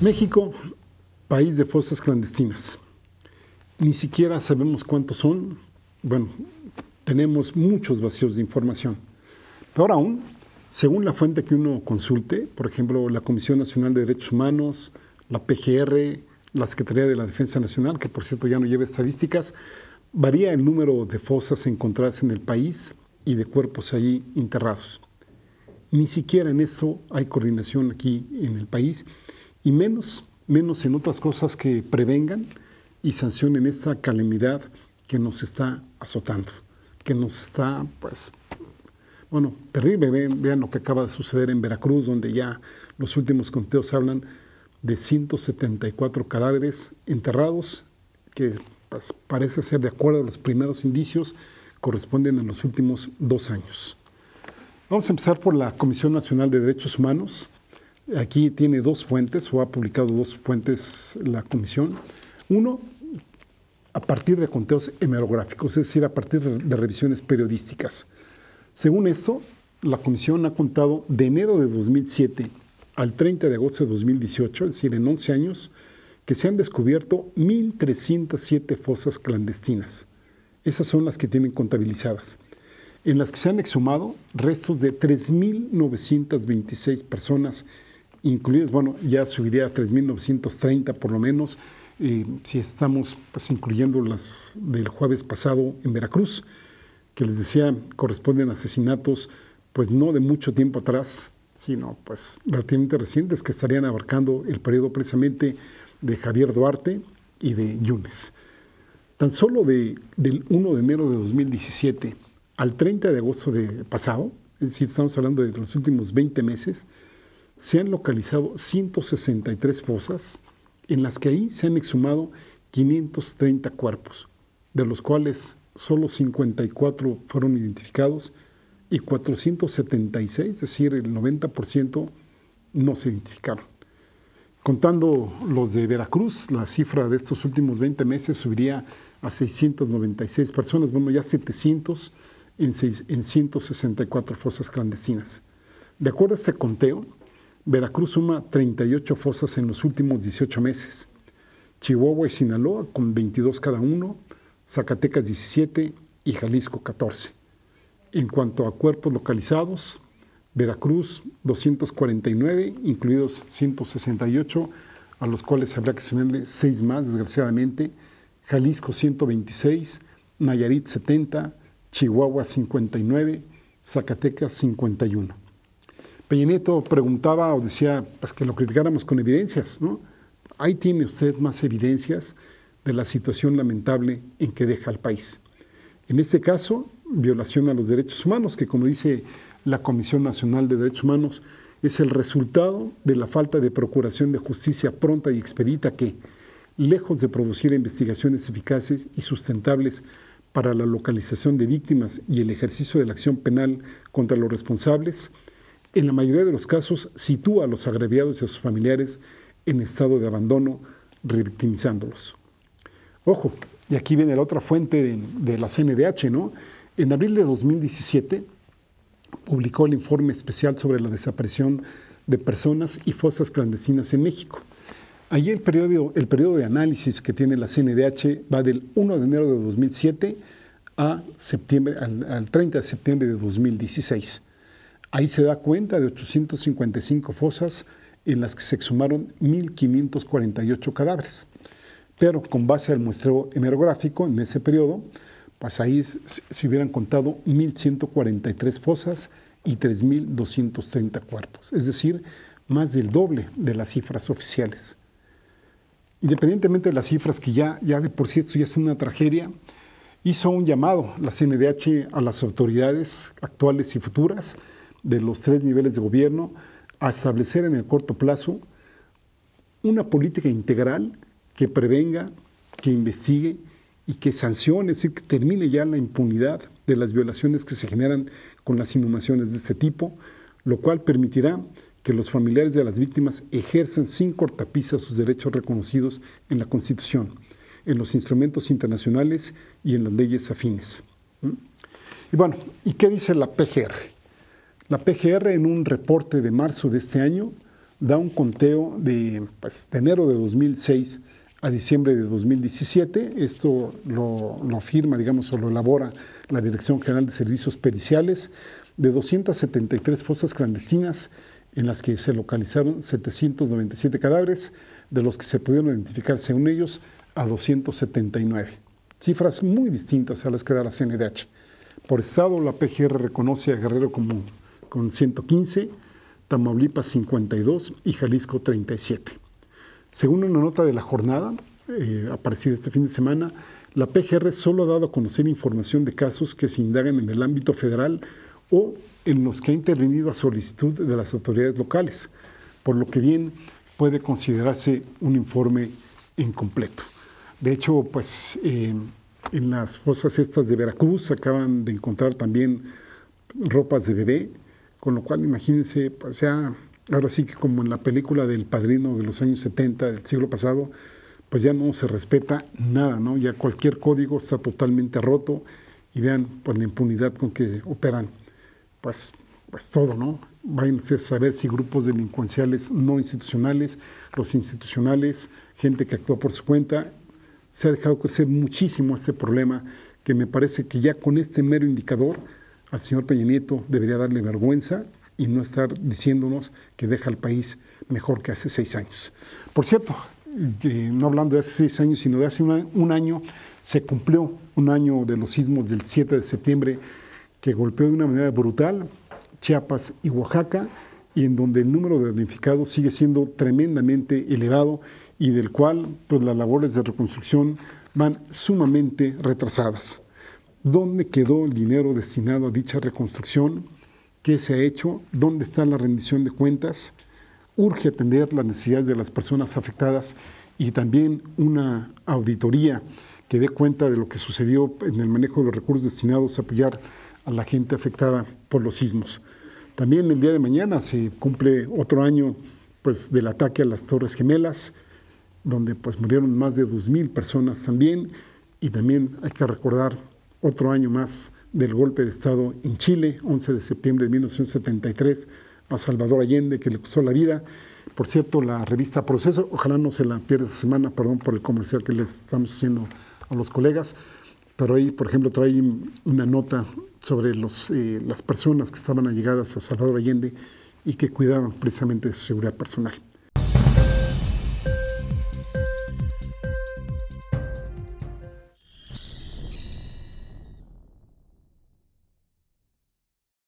México, país de fosas clandestinas. Ni siquiera sabemos cuántos son. Bueno, tenemos muchos vacíos de información. Peor aún, según la fuente que uno consulte, por ejemplo, la Comisión Nacional de Derechos Humanos, la PGR, la Secretaría de la Defensa Nacional, que por cierto ya no lleva estadísticas, varía el número de fosas encontradas en el país y de cuerpos ahí enterrados. Ni siquiera en eso hay coordinación aquí en el país y menos, menos en otras cosas que prevengan y sancionen esta calamidad que nos está azotando, que nos está, pues, bueno, terrible. Vean, lo que acaba de suceder en Veracruz, donde ya los últimos conteos hablan de 174 cadáveres enterrados, que pues, parece ser, de acuerdo a los primeros indicios, corresponden a los últimos dos años. Vamos a empezar por la Comisión Nacional de Derechos Humanos, Aquí tiene dos fuentes, o ha publicado dos fuentes la comisión. Uno, a partir de conteos hemerográficos, es decir, a partir de, revisiones periodísticas. Según esto, la comisión ha contado de enero de 2007 al 30 de agosto de 2018, es decir, en 11 años, que se han descubierto 1.307 fosas clandestinas. Esas son las que tienen contabilizadas, en las que se han exhumado restos de 3.926 personas incluidas, bueno, ya subiría a 3.930 por lo menos, eh, si estamos pues, incluyendo las del jueves pasado en Veracruz, que les decía corresponden a asesinatos, pues no de mucho tiempo atrás, sino pues relativamente recientes que estarían abarcando el periodo precisamente de Javier Duarte y de Yunes. Tan solo de, del 1 de enero de 2017 al 30 de agosto de pasado, es decir, estamos hablando de los últimos 20 meses, se han localizado 163 fosas en las que ahí se han exhumado 530 cuerpos, de los cuales solo 54 fueron identificados y 476, es decir, el 90%, no se identificaron. Contando los de Veracruz, la cifra de estos últimos 20 meses subiría a 696 personas, bueno, ya 700 en, en 164 fosas clandestinas. De acuerdo a este conteo, Veracruz suma 38 fosas en los últimos 18 meses. Chihuahua y Sinaloa con 22 cada uno, Zacatecas 17 y Jalisco 14. En cuanto a cuerpos localizados, Veracruz 249, incluidos 168, a los cuales habrá que sumarle 6 más, desgraciadamente, Jalisco 126, Nayarit 70, Chihuahua 59, Zacatecas 51. Pellineto preguntaba o decía pues, que lo criticáramos con evidencias, ¿no? Ahí tiene usted más evidencias de la situación lamentable en que deja el país. En este caso, violación a los derechos humanos, que como dice la Comisión Nacional de Derechos Humanos, es el resultado de la falta de procuración de justicia pronta y expedita que, lejos de producir investigaciones eficaces y sustentables para la localización de víctimas y el ejercicio de la acción penal contra los responsables, en la mayoría de los casos sitúa a los agraviados y a sus familiares en estado de abandono, revictimizándolos. Ojo, y aquí viene la otra fuente de, la CNDH, ¿no? En abril de 2017 publicó el informe especial sobre la desaparición de personas y fosas clandestinas en México. Allí el periodo, el periodo de análisis que tiene la CNDH va del 1 de enero de 2007 a septiembre, al 30 de septiembre de 2016. Ahí se da cuenta de 855 fosas en las que se exhumaron 1.548 cadáveres. Pero con base al muestreo hemerográfico en ese periodo, pues ahí se hubieran contado 1.143 fosas y 3.230 cuerpos, es decir, más del doble de las cifras oficiales. Independientemente de las cifras, que ya, ya de por cierto ya es una tragedia, hizo un llamado la CNDH a las autoridades actuales y futuras de los tres niveles de gobierno a establecer en el corto plazo una política integral que prevenga, que investigue y que sancione, es decir, que termine ya la impunidad de las violaciones que se generan con las inhumaciones de este tipo, lo cual permitirá que los familiares de las víctimas ejerzan sin cortapisa sus derechos reconocidos en la Constitución, en los instrumentos internacionales y en las leyes afines. Y bueno, ¿y qué dice la PGR? La PGR en un reporte de marzo de este año da un conteo de, pues, enero de 2006 a diciembre de 2017. Esto lo, afirma, digamos, o lo elabora la Dirección General de Servicios Periciales de 273 fosas clandestinas en las que se localizaron 797 cadáveres, de los que se pudieron identificar, según ellos, a 279. Cifras muy distintas a las que da la CNDH. Por estado, la PGR reconoce a Guerrero como con 115, Tamaulipas 52 y Jalisco 37. Según una nota de la jornada, eh, aparecida este fin de semana, la PGR solo ha dado a conocer información de casos que se indagan en el ámbito federal o en los que ha intervenido a solicitud de las autoridades locales, por lo que bien puede considerarse un informe incompleto. De hecho, pues eh, en las fosas estas de Veracruz acaban de encontrar también ropas de bebé, con lo cual, imagínense, pues, ahora sí que como en la película del padrino de los años 70 del siglo pasado, pues ya no se respeta nada, ¿no? Ya cualquier código está totalmente roto y vean pues, la impunidad con que operan, pues, pues todo, ¿no? Vayan a saber si grupos delincuenciales no institucionales, los institucionales, gente que actúa por su cuenta, se ha dejado crecer muchísimo este problema que me parece que ya con este mero indicador al señor Peña Nieto debería darle vergüenza y no estar diciéndonos que deja el país mejor que hace seis años. Por cierto, no hablando de hace seis años, sino de hace un año, se cumplió un año de los sismos del 7 de septiembre que golpeó de una manera brutal Chiapas y Oaxaca y en donde el número de damnificados sigue siendo tremendamente elevado y del cual pues, las labores de reconstrucción van sumamente retrasadas. ¿Dónde quedó el dinero destinado a dicha reconstrucción? ¿Qué se ha hecho? ¿Dónde está la rendición de cuentas? Urge atender las necesidades de las personas afectadas y también una auditoría que dé cuenta de lo que sucedió en el manejo de los recursos destinados a apoyar a la gente afectada por los sismos. También el día de mañana se cumple otro año pues, del ataque a las Torres Gemelas, donde pues, murieron más de 2.000 personas también, y también hay que recordar otro año más del golpe de Estado en Chile, 11 de septiembre de 1973, a Salvador Allende, que le costó la vida. Por cierto, la revista Proceso, ojalá no se la pierda esta semana, perdón por el comercial que le estamos haciendo a los colegas, pero ahí, por ejemplo, trae una nota sobre los, eh, las personas que estaban allegadas a Salvador Allende y que cuidaban precisamente de su seguridad personal.